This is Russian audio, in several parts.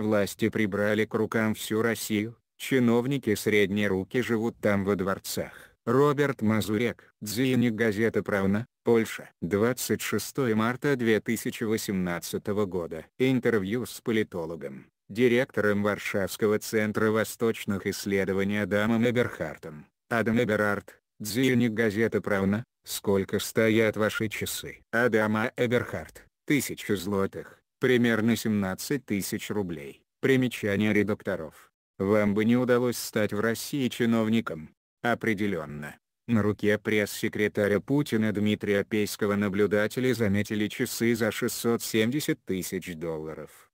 Власти прибрали к рукам всю Россию, чиновники средней руки живут там во дворцах. Роберт Мазурек, Дзиник газета «Правна», Польша. 26 марта 2018 года. Интервью с политологом, директором Варшавского центра восточных исследований Адамом Эберхартом. Адам Эберхарт, Дзиник газета «Правна», сколько стоят ваши часы? Адама Эберхарт, Тысячу злотых примерно 17 тысяч рублей. Примечание редакторов. Вам бы не удалось стать в России чиновником. Определенно. На руке пресс-секретаря Путина Дмитрия Пейского наблюдатели заметили часы за 670 тысяч долларов.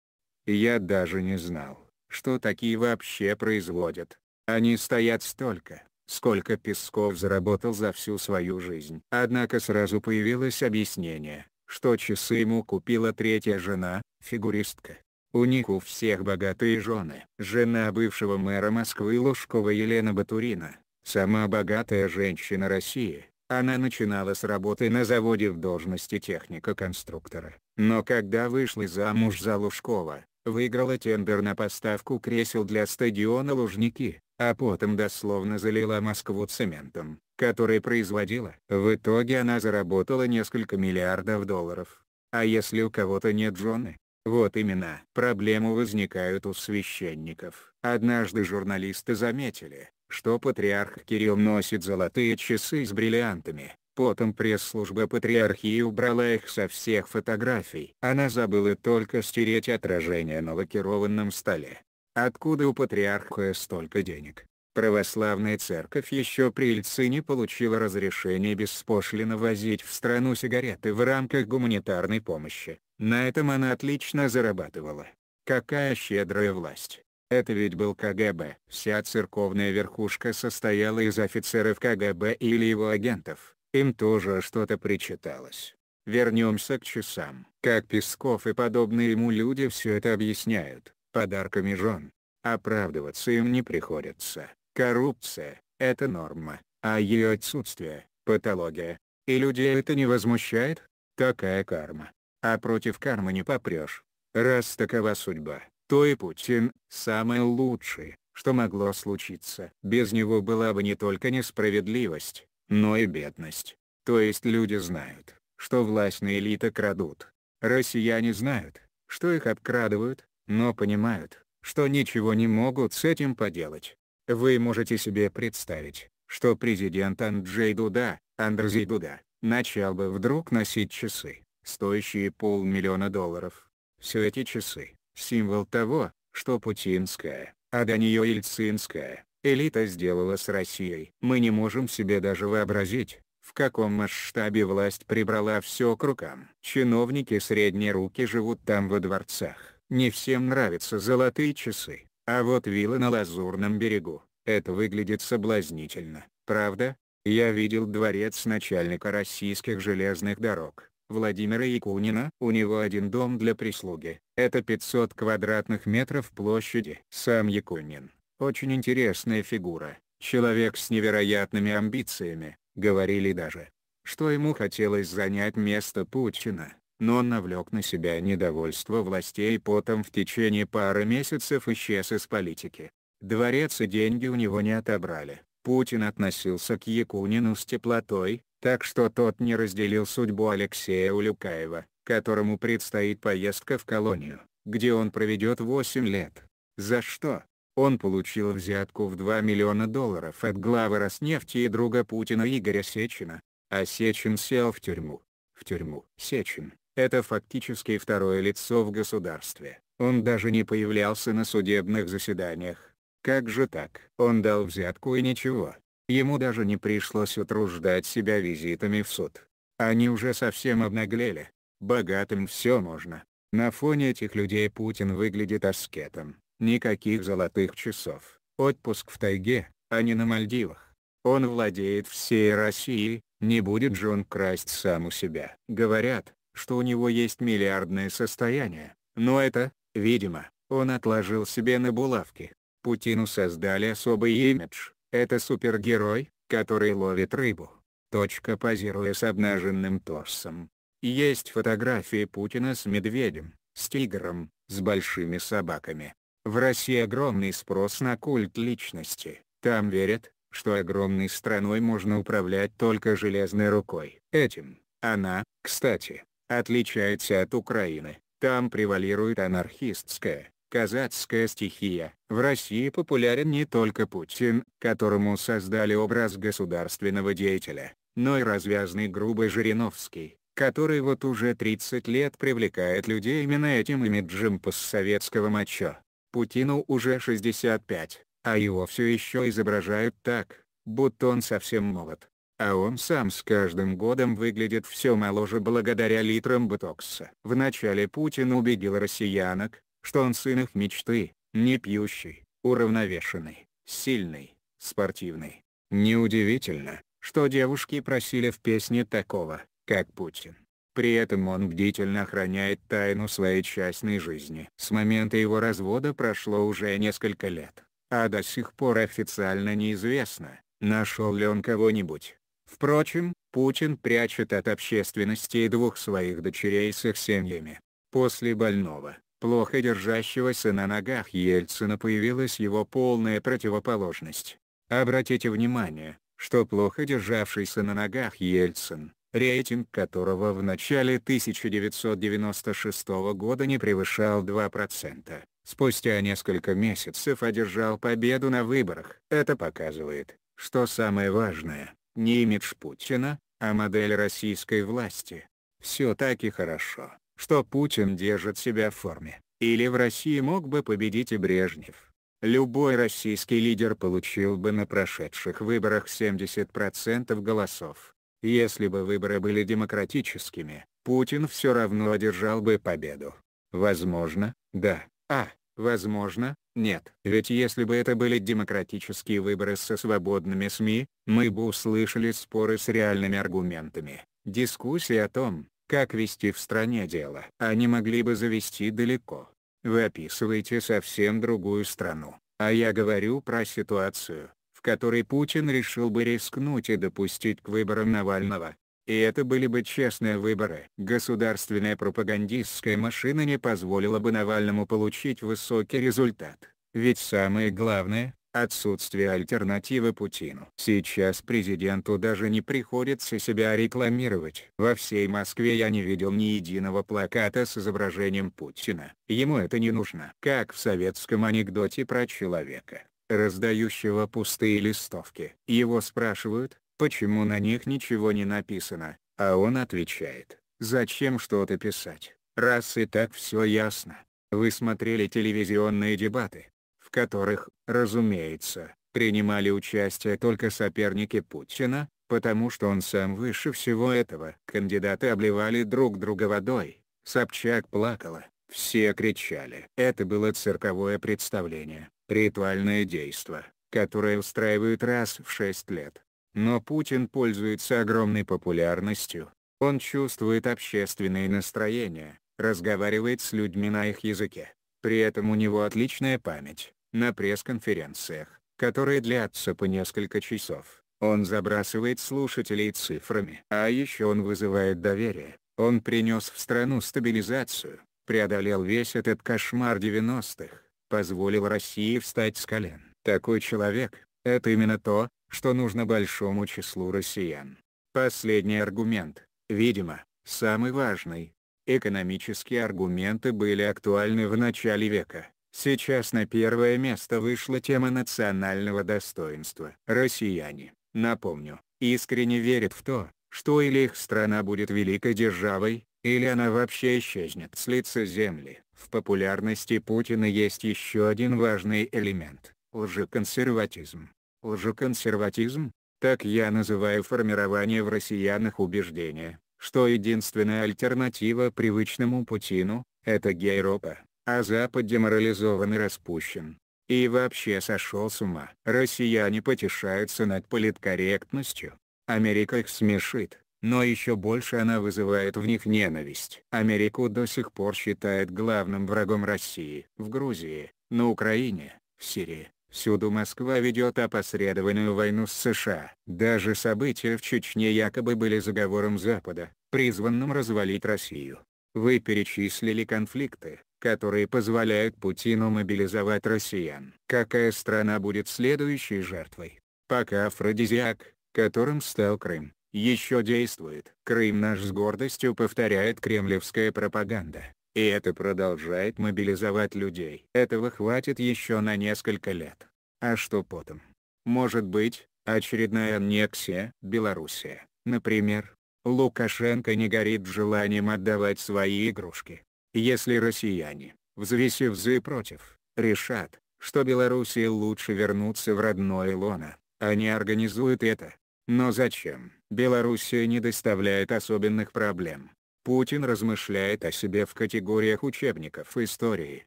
Я даже не знал, что такие вообще производят. Они стоят столько, сколько Песков заработал за всю свою жизнь. Однако сразу появилось объяснение что часы ему купила третья жена, фигуристка. У них у всех богатые жены. Жена бывшего мэра Москвы Лужкова Елена Батурина, сама богатая женщина России, она начинала с работы на заводе в должности техника-конструктора. Но когда вышла замуж за Лужкова, выиграла тендер на поставку кресел для стадиона Лужники, а потом дословно залила Москву цементом которые производила. В итоге она заработала несколько миллиардов долларов. А если у кого-то нет жены? Вот именно. Проблемы возникают у священников. Однажды журналисты заметили, что патриарх Кирилл носит золотые часы с бриллиантами. Потом пресс-служба патриархии убрала их со всех фотографий. Она забыла только стереть отражение на лакированном столе. Откуда у патриарха столько денег? Православная церковь еще при Ельцине получила разрешение беспошлино возить в страну сигареты в рамках гуманитарной помощи. На этом она отлично зарабатывала. Какая щедрая власть. Это ведь был КГБ. Вся церковная верхушка состояла из офицеров КГБ или его агентов. Им тоже что-то причиталось. Вернемся к часам. Как Песков и подобные ему люди все это объясняют, подарками жен. Оправдываться им не приходится. Коррупция – это норма, а ее отсутствие – патология. И людей это не возмущает? Такая карма. А против кармы не попрешь. Раз такова судьба, то и Путин – самое лучшее, что могло случиться. Без него была бы не только несправедливость, но и бедность. То есть люди знают, что властные элиты крадут. Россияне знают, что их обкрадывают, но понимают, что ничего не могут с этим поделать. Вы можете себе представить, что президент Анджей Дуда, Андрей Дуда, начал бы вдруг носить часы, стоящие полмиллиона долларов. Все эти часы – символ того, что путинская, а до нее ельцинская, элита сделала с Россией. Мы не можем себе даже вообразить, в каком масштабе власть прибрала все к рукам. Чиновники средней руки живут там во дворцах. Не всем нравятся золотые часы, а вот вилла на Лазурном берегу, это выглядит соблазнительно, правда? Я видел дворец начальника российских железных дорог, Владимира Якунина. У него один дом для прислуги, это 500 квадратных метров площади. Сам Якунин, очень интересная фигура, человек с невероятными амбициями, говорили даже, что ему хотелось занять место Путина но он навлек на себя недовольство властей и потом в течение пары месяцев исчез из политики. Дворец и деньги у него не отобрали. Путин относился к Якунину с теплотой, так что тот не разделил судьбу Алексея Улюкаева, которому предстоит поездка в колонию, где он проведет 8 лет. За что? Он получил взятку в 2 миллиона долларов от главы Роснефти и друга Путина Игоря Сечина, а Сечин сел в тюрьму. В тюрьму. Сечин, это фактически второе лицо в государстве. Он даже не появлялся на судебных заседаниях. Как же так? Он дал взятку и ничего. Ему даже не пришлось утруждать себя визитами в суд. Они уже совсем обнаглели. Богатым все можно. На фоне этих людей Путин выглядит аскетом. Никаких золотых часов, отпуск в тайге, а не на Мальдивах. Он владеет всей Россией, не будет же он красть сам у себя. Говорят, что у него есть миллиардное состояние, но это, видимо, он отложил себе на булавки. Путину создали особый имидж, это супергерой, который ловит рыбу. Точка позируя с обнаженным торсом. Есть фотографии Путина с медведем, с тигром, с большими собаками. В России огромный спрос на культ личности, там верят, что огромной страной можно управлять только железной рукой. Этим, она, кстати, отличается от Украины. Там превалирует анархистская, казацкая стихия. В России популярен не только Путин, которому создали образ государственного деятеля, но и развязный грубый Жириновский, который вот уже 30 лет привлекает людей именно этим имиджем постсоветского мачо. Путину уже 65, а его все еще изображают так, будто он совсем молод а он сам с каждым годом выглядит все моложе благодаря литрам ботокса. Вначале Путин убедил россиянок, что он сын их мечты, не пьющий, уравновешенный, сильный, спортивный. Неудивительно, что девушки просили в песне такого, как Путин. При этом он бдительно охраняет тайну своей частной жизни. С момента его развода прошло уже несколько лет, а до сих пор официально неизвестно, нашел ли он кого-нибудь, Впрочем, Путин прячет от общественности и двух своих дочерей с их семьями. После больного, плохо держащегося на ногах Ельцина появилась его полная противоположность. Обратите внимание, что плохо державшийся на ногах Ельцин, рейтинг которого в начале 1996 года не превышал 2%, спустя несколько месяцев одержал победу на выборах. Это показывает, что самое важное, не имидж Путина, а модель российской власти. Все так и хорошо, что Путин держит себя в форме, или в России мог бы победить и Брежнев. Любой российский лидер получил бы на прошедших выборах 70% голосов. Если бы выборы были демократическими, Путин все равно одержал бы победу. Возможно, да, а, Возможно, нет. Ведь если бы это были демократические выборы со свободными СМИ, мы бы услышали споры с реальными аргументами, дискуссии о том, как вести в стране дело. Они могли бы завести далеко. Вы описываете совсем другую страну, а я говорю про ситуацию, в которой Путин решил бы рискнуть и допустить к выборам Навального, и это были бы честные выборы. Государственная пропагандистская машина не позволила бы Навальному получить высокий результат. Ведь самое главное – отсутствие альтернативы Путину. Сейчас президенту даже не приходится себя рекламировать. Во всей Москве я не видел ни единого плаката с изображением Путина. Ему это не нужно. Как в советском анекдоте про человека раздающего пустые листовки. Его спрашивают, почему на них ничего не написано, а он отвечает, зачем что-то писать, раз и так все ясно. Вы смотрели телевизионные дебаты, в которых, разумеется, принимали участие только соперники Путина, потому что он сам выше всего этого. Кандидаты обливали друг друга водой, Собчак плакала, все кричали. Это было цирковое представление, ритуальное действо, которое устраивают раз в шесть лет. Но Путин пользуется огромной популярностью. Он чувствует общественные настроения, разговаривает с людьми на их языке. При этом у него отличная память. На пресс-конференциях, которые длятся по несколько часов, он забрасывает слушателей цифрами. А еще он вызывает доверие. Он принес в страну стабилизацию, преодолел весь этот кошмар 90-х, позволил России встать с колен. Такой человек — это именно то, что нужно большому числу россиян. Последний аргумент, видимо, самый важный. Экономические аргументы были актуальны в начале века. Сейчас на первое место вышла тема национального достоинства. Россияне, напомню, искренне верят в то, что или их страна будет великой державой, или она вообще исчезнет с лица земли. В популярности Путина есть еще один важный элемент – лжеконсерватизм. Лжеконсерватизм, так я называю формирование в россиянах убеждения, что единственная альтернатива привычному Путину – это Гейропа, а Запад деморализован и распущен. И вообще сошел с ума. Россияне потешаются над политкорректностью. Америка их смешит, но еще больше она вызывает в них ненависть. Америку до сих пор считают главным врагом России. В Грузии, на Украине, в Сирии, Всюду Москва ведет опосредованную войну с США. Даже события в Чечне якобы были заговором Запада, призванным развалить Россию. Вы перечислили конфликты, которые позволяют Путину мобилизовать россиян. Какая страна будет следующей жертвой? Пока афродизиак, которым стал Крым, еще действует. Крым наш с гордостью повторяет кремлевская пропаганда. И это продолжает мобилизовать людей. Этого хватит еще на несколько лет. А что потом? Может быть, очередная аннексия, Белоруссия, например. Лукашенко не горит желанием отдавать свои игрушки. Если россияне, взвесив «за» и «против», решат, что Белоруссии лучше вернуться в родное лоно, они организуют это. Но зачем? Белоруссия не доставляет особенных проблем. Путин размышляет о себе в категориях учебников истории.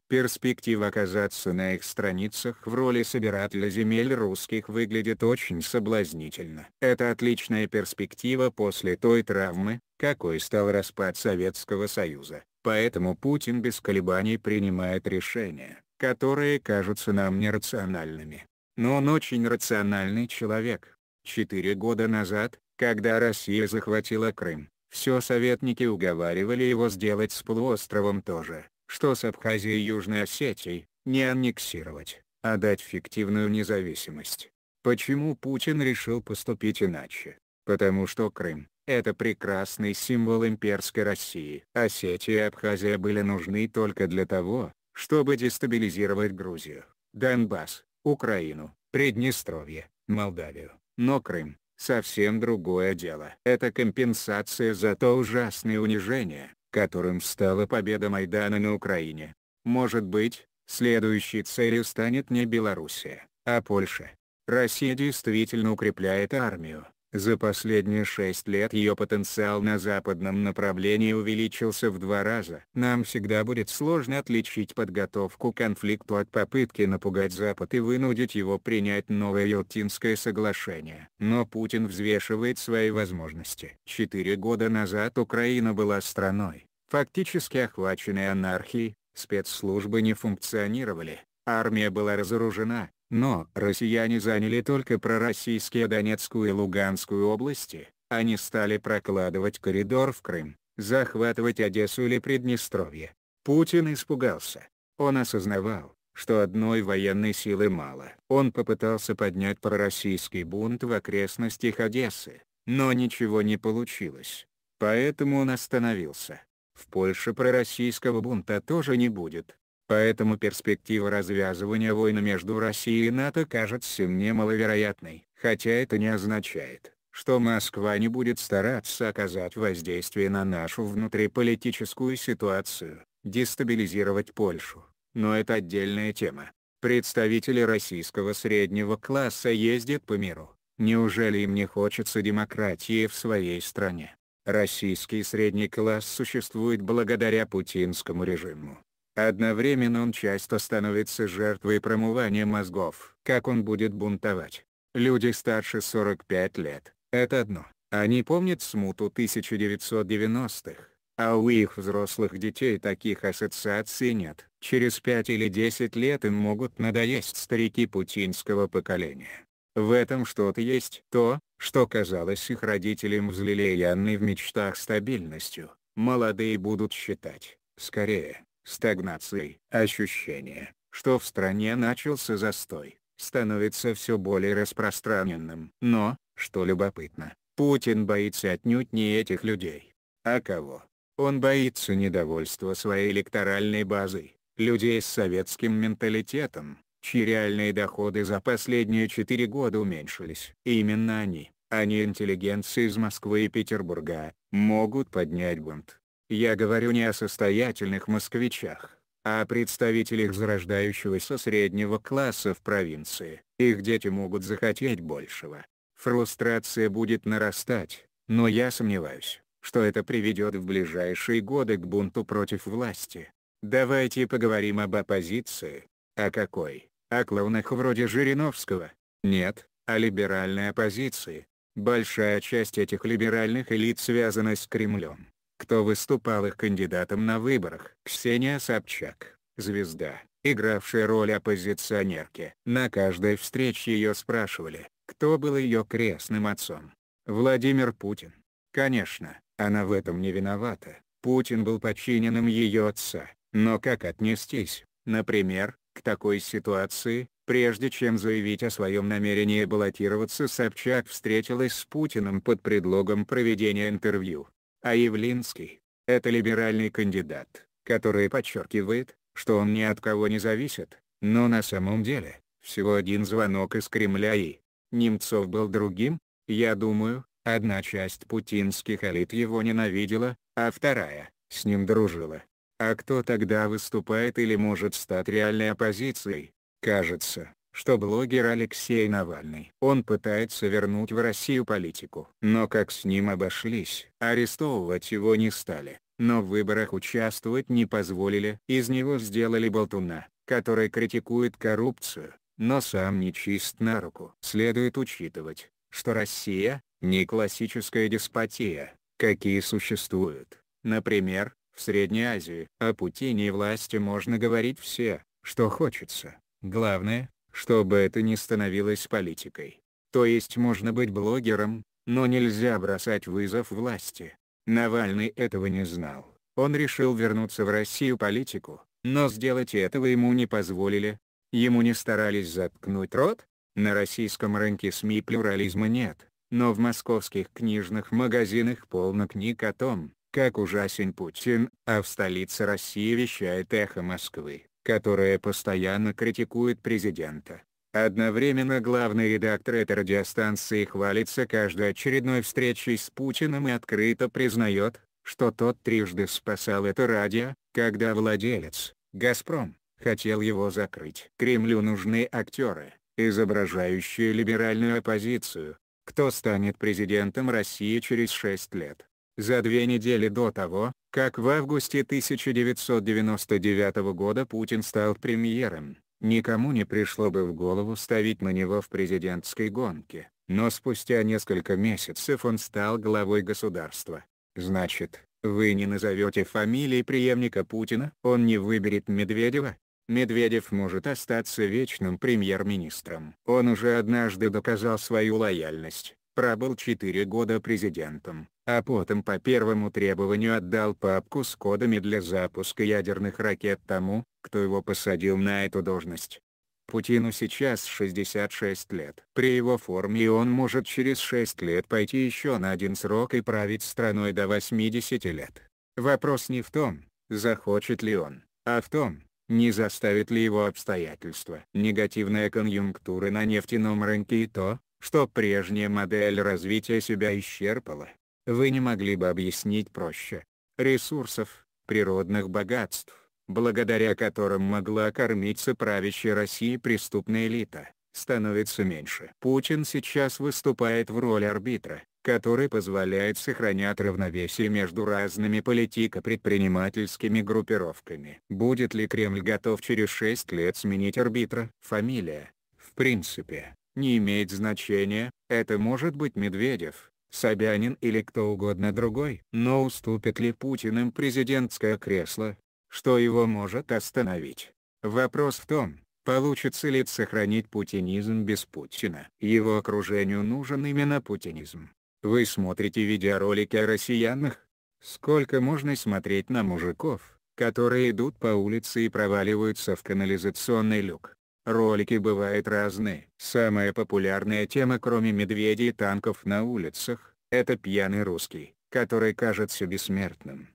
Перспектива оказаться на их страницах в роли собирателя земель русских выглядит очень соблазнительно. Это отличная перспектива после той травмы, какой стал распад Советского Союза. Поэтому Путин без колебаний принимает решения, которые кажутся нам нерациональными. Но он очень рациональный человек. Четыре года назад, когда Россия захватила Крым, все советники уговаривали его сделать с полуостровом тоже, что с Абхазией и Южной Осетией, не аннексировать, а дать фиктивную независимость. Почему Путин решил поступить иначе? Потому что Крым – это прекрасный символ имперской России. Осетия и Абхазия были нужны только для того, чтобы дестабилизировать Грузию, Донбасс, Украину, Приднестровье, Молдавию. Но Крым совсем другое дело. Это компенсация за то ужасное унижение, которым стала победа Майдана на Украине. Может быть, следующей целью станет не Белоруссия, а Польша. Россия действительно укрепляет армию, за последние шесть лет ее потенциал на западном направлении увеличился в два раза. Нам всегда будет сложно отличить подготовку к конфликту от попытки напугать Запад и вынудить его принять новое Ялтинское соглашение. Но Путин взвешивает свои возможности. Четыре года назад Украина была страной, фактически охваченной анархией, спецслужбы не функционировали, армия была разоружена, но россияне заняли только пророссийские Донецкую и Луганскую области, они стали прокладывать коридор в Крым, захватывать Одессу или Приднестровье. Путин испугался. Он осознавал, что одной военной силы мало. Он попытался поднять пророссийский бунт в окрестностях Одессы, но ничего не получилось. Поэтому он остановился. В Польше пророссийского бунта тоже не будет. Поэтому перспектива развязывания войны между Россией и НАТО кажется мне маловероятной. Хотя это не означает, что Москва не будет стараться оказать воздействие на нашу внутриполитическую ситуацию, дестабилизировать Польшу. Но это отдельная тема. Представители российского среднего класса ездят по миру. Неужели им не хочется демократии в своей стране? Российский средний класс существует благодаря путинскому режиму. Одновременно он часто становится жертвой промывания мозгов. Как он будет бунтовать? Люди старше 45 лет – это одно. Они помнят смуту 1990-х, а у их взрослых детей таких ассоциаций нет. Через 5 или 10 лет им могут надоесть старики путинского поколения. В этом что-то есть. То, что казалось их родителям взлелеянной в мечтах стабильностью, молодые будут считать, скорее, стагнацией. Ощущение, что в стране начался застой, становится все более распространенным. Но, что любопытно, Путин боится отнюдь не этих людей. А кого? Он боится недовольства своей электоральной базой, людей с советским менталитетом, чьи реальные доходы за последние четыре года уменьшились. Именно они, а не интеллигенцы из Москвы и Петербурга, могут поднять бунт. Я говорю не о состоятельных москвичах, а о представителях зарождающегося среднего класса в провинции. Их дети могут захотеть большего. Фрустрация будет нарастать, но я сомневаюсь, что это приведет в ближайшие годы к бунту против власти. Давайте поговорим об оппозиции. О какой? О клоунах вроде Жириновского? Нет, о либеральной оппозиции. Большая часть этих либеральных элит связана с Кремлем кто выступал их кандидатом на выборах. Ксения Собчак, звезда, игравшая роль оппозиционерки. На каждой встрече ее спрашивали, кто был ее крестным отцом. Владимир Путин. Конечно, она в этом не виновата. Путин был подчиненным ее отца, но как отнестись, например, к такой ситуации, прежде чем заявить о своем намерении баллотироваться Собчак встретилась с Путиным под предлогом проведения интервью а Явлинский – это либеральный кандидат, который подчеркивает, что он ни от кого не зависит, но на самом деле, всего один звонок из Кремля и Немцов был другим, я думаю, одна часть путинских элит его ненавидела, а вторая – с ним дружила. А кто тогда выступает или может стать реальной оппозицией? Кажется, что блогер Алексей Навальный. Он пытается вернуть в Россию политику. Но как с ним обошлись, арестовывать его не стали, но в выборах участвовать не позволили. Из него сделали болтуна, который критикует коррупцию, но сам не чист на руку. Следует учитывать, что Россия – не классическая деспотия, какие существуют, например, в Средней Азии. О Путине и власти можно говорить все, что хочется. Главное, чтобы это не становилось политикой. То есть можно быть блогером, но нельзя бросать вызов власти. Навальный этого не знал. Он решил вернуться в Россию политику, но сделать этого ему не позволили. Ему не старались заткнуть рот. На российском рынке СМИ плюрализма нет, но в московских книжных магазинах полно книг о том, как ужасен Путин, а в столице России вещает эхо Москвы которая постоянно критикует президента. Одновременно главный редактор этой радиостанции хвалится каждой очередной встречей с Путиным и открыто признает, что тот трижды спасал это радио, когда владелец, «Газпром», хотел его закрыть. Кремлю нужны актеры, изображающие либеральную оппозицию, кто станет президентом России через 6 лет. За две недели до того, как в августе 1999 года Путин стал премьером, никому не пришло бы в голову ставить на него в президентской гонке, но спустя несколько месяцев он стал главой государства. Значит, вы не назовете фамилии преемника Путина, он не выберет Медведева? Медведев может остаться вечным премьер-министром. Он уже однажды доказал свою лояльность пробыл 4 года президентом, а потом по первому требованию отдал папку с кодами для запуска ядерных ракет тому, кто его посадил на эту должность. Путину сейчас 66 лет. При его форме он может через 6 лет пойти еще на один срок и править страной до 80 лет. Вопрос не в том, захочет ли он, а в том, не заставит ли его обстоятельства. Негативная конъюнктура на нефтяном рынке и то, что прежняя модель развития себя исчерпала. Вы не могли бы объяснить проще. Ресурсов, природных богатств, благодаря которым могла кормиться правящая России преступная элита, становится меньше. Путин сейчас выступает в роли арбитра, который позволяет сохранять равновесие между разными политико-предпринимательскими группировками. Будет ли Кремль готов через 6 лет сменить арбитра? Фамилия. В принципе, не имеет значения, это может быть Медведев, Собянин или кто угодно другой. Но уступит ли Путин им президентское кресло? Что его может остановить? Вопрос в том, получится ли сохранить путинизм без Путина. Его окружению нужен именно путинизм. Вы смотрите видеоролики о россиянах? Сколько можно смотреть на мужиков, которые идут по улице и проваливаются в канализационный люк? Ролики бывают разные. Самая популярная тема кроме медведей и танков на улицах, это пьяный русский, который кажется бессмертным.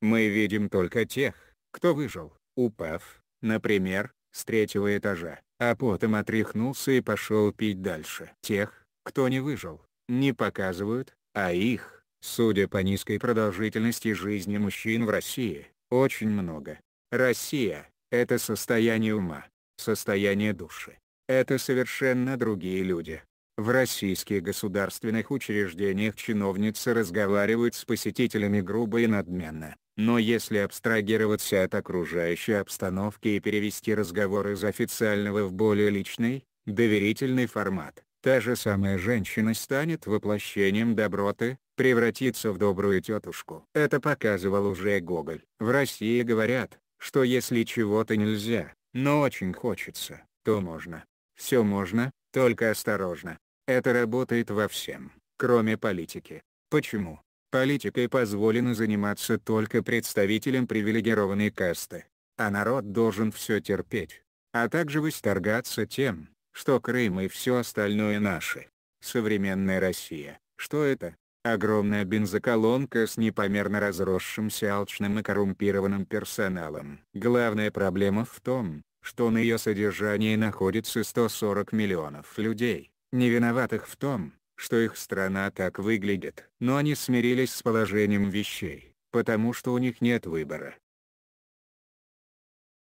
Мы видим только тех, кто выжил, упав, например, с третьего этажа, а потом отряхнулся и пошел пить дальше. Тех, кто не выжил, не показывают, а их, судя по низкой продолжительности жизни мужчин в России, очень много. Россия – это состояние ума, состояние души. Это совершенно другие люди. В российских государственных учреждениях чиновницы разговаривают с посетителями грубо и надменно, но если абстрагироваться от окружающей обстановки и перевести разговор из официального в более личный, доверительный формат, та же самая женщина станет воплощением доброты, превратится в добрую тетушку. Это показывал уже Гоголь. В России говорят, что если чего-то нельзя, но очень хочется, то можно. Все можно, только осторожно. Это работает во всем, кроме политики. Почему? Политикой позволено заниматься только представителям привилегированной касты, а народ должен все терпеть, а также восторгаться тем, что Крым и все остальное наши. Современная Россия, что это? Огромная бензоколонка с непомерно разросшимся алчным и коррумпированным персоналом. Главная проблема в том, что на ее содержании находится 140 миллионов людей, не виноватых в том, что их страна так выглядит. Но они смирились с положением вещей, потому что у них нет выбора.